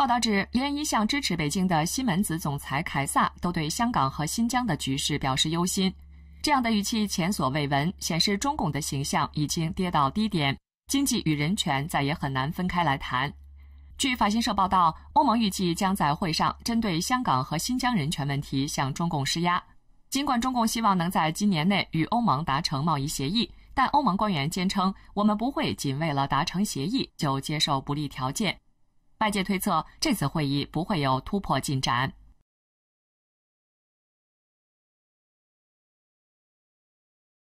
报道指，连一向支持北京的西门子总裁凯撒都对香港和新疆的局势表示忧心，这样的语气前所未闻，显示中共的形象已经跌到低点。经济与人权再也很难分开来谈。据法新社报道，欧盟预计将在会上针对香港和新疆人权问题向中共施压。尽管中共希望能在今年内与欧盟达成贸易协议，但欧盟官员坚称，我们不会仅为了达成协议就接受不利条件。外界推测，这次会议不会有突破进展。